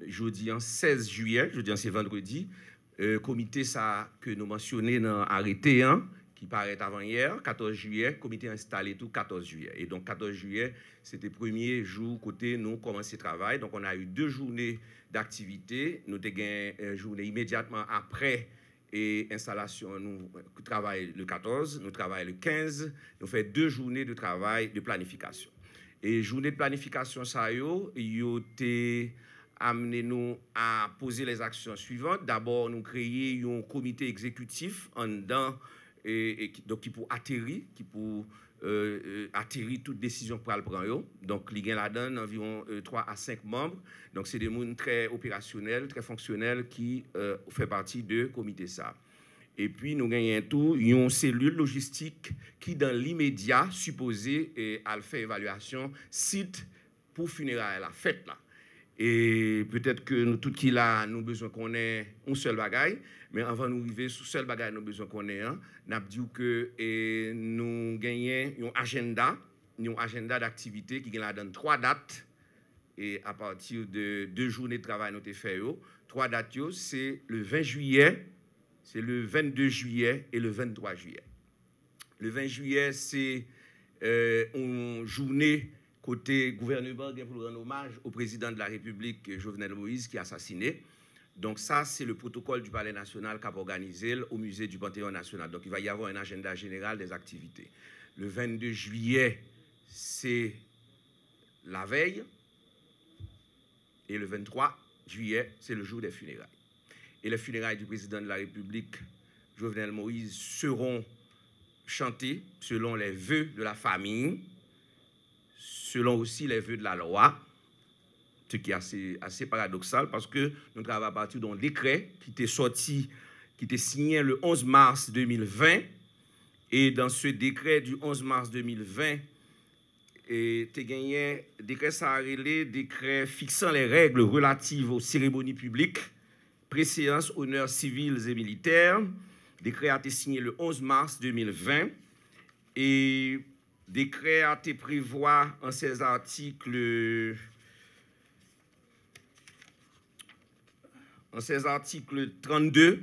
jeudi en 16 juillet, jeudi c'est vendredi, le euh, comité ça que nous mentionnons dans arrêté qui paraît avant hier, 14 juillet, comité installé tout 14 juillet. Et donc 14 juillet, c'était premier jour côté nous commencer travail. Donc on a eu deux journées d'activité, nous avons une euh, journée immédiatement après et installation, nous euh, travaillons le 14, nous travaillons le 15, nous fait deux journées de travail de planification. Et journée de planification, ça y est, amener nous à poser les actions suivantes. D'abord, nous créer un comité exécutif en dedans, et, donc qui pour atterrir, qui pour euh, euh toute décision pour le prendre. Donc, il y a environ euh, trois 3 à 5 membres. Donc, c'est des gens très opérationnels, très fonctionnels qui euh, font partie de comité ça. Et puis, nous gagnons tout, une cellule logistique qui, dans l'immédiat, supposée, à faire évaluation site pour funérailles, la fête là. Et peut-être que nous, tout qui là, nous besoin qu'on ait un seul bagage. mais avant nous arriver sur seul bagage, nous besoin qu'on ait un. Nous avons dit que nous gagnons un agenda, un agenda d'activité qui donne trois dates. Et à partir de deux journées de travail, nous avons fait trois dates. C'est le 20 juillet, c'est le 22 juillet et le 23 juillet. Le 20 juillet, c'est euh, une journée Côté gouvernement, il a un hommage au président de la République, Jovenel Moïse, qui est assassiné. Donc ça, c'est le protocole du Palais national qu'a organisé au musée du Panthéon national. Donc il va y avoir un agenda général des activités. Le 22 juillet, c'est la veille. Et le 23 juillet, c'est le jour des funérailles. Et les funérailles du président de la République, Jovenel Moïse, seront chantées selon les vœux de la famille selon aussi les vœux de la loi, ce qui est assez, assez paradoxal parce que nous avons à partir d'un décret qui était sorti, qui était signé le 11 mars 2020. Et dans ce décret du 11 mars 2020, et te gagné décret sarélé, décret fixant les règles relatives aux cérémonies publiques, préséances, honneurs civils et militaires. Décret a été signé le 11 mars 2020. Et Décret a été prévoit en ces articles en ces articles 32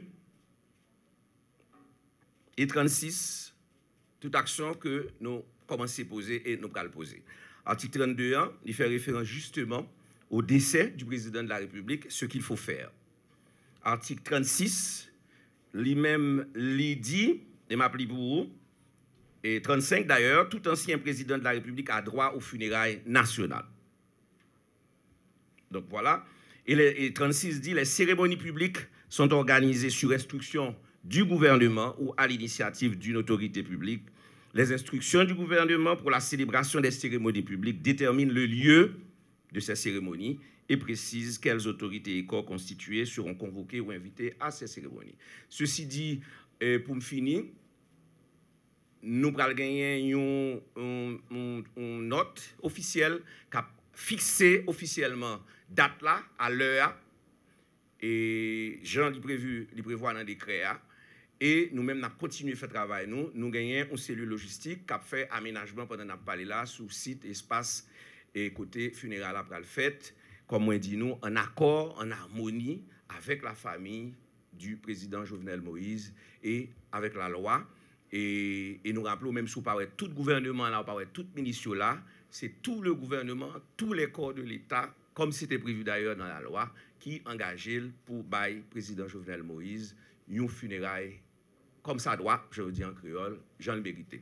et 36, toute action que nous commençons à poser et nous allons poser. Article 32, hein, il fait référence justement au décès du président de la République, ce qu'il faut faire. Article 36, lui-même, lui dit, et m'appelle pour vous, et 35 d'ailleurs, tout ancien président de la République a droit aux funérailles nationales. Donc voilà. Et, 36 dit les cérémonies publiques sont organisées sur instruction du gouvernement ou à l'initiative d'une autorité publique. Les instructions du gouvernement pour la célébration des cérémonies publiques déterminent le lieu de ces cérémonies et précisent quelles autorités et corps constitués seront convoqués ou invités à ces cérémonies. Ceci dit, euh, pour me finir, nous avons gagné une, note officielle qui a fixé officiellement date là, à l'heure, et Jean l'y prévu, dans le décret. Et nous-mêmes, nous continué à faire travail. Nous, nous gagné une cellule logistique qui a fait aménagement pendant que nous parlé là, sur site, espace et côté funéraire après le fait, comme on dit nous, en accord, en harmonie avec la famille du président Jovenel Moïse et avec la loi. Et, nous rappelons même sous parler tout gouvernement là, de tout ministre là, c'est tout le gouvernement, tous les corps de l'État, comme c'était prévu d'ailleurs dans la loi, qui engagé pour bail président Jovenel Moïse une funéraille comme ça doit, je veux dis en créole, jean le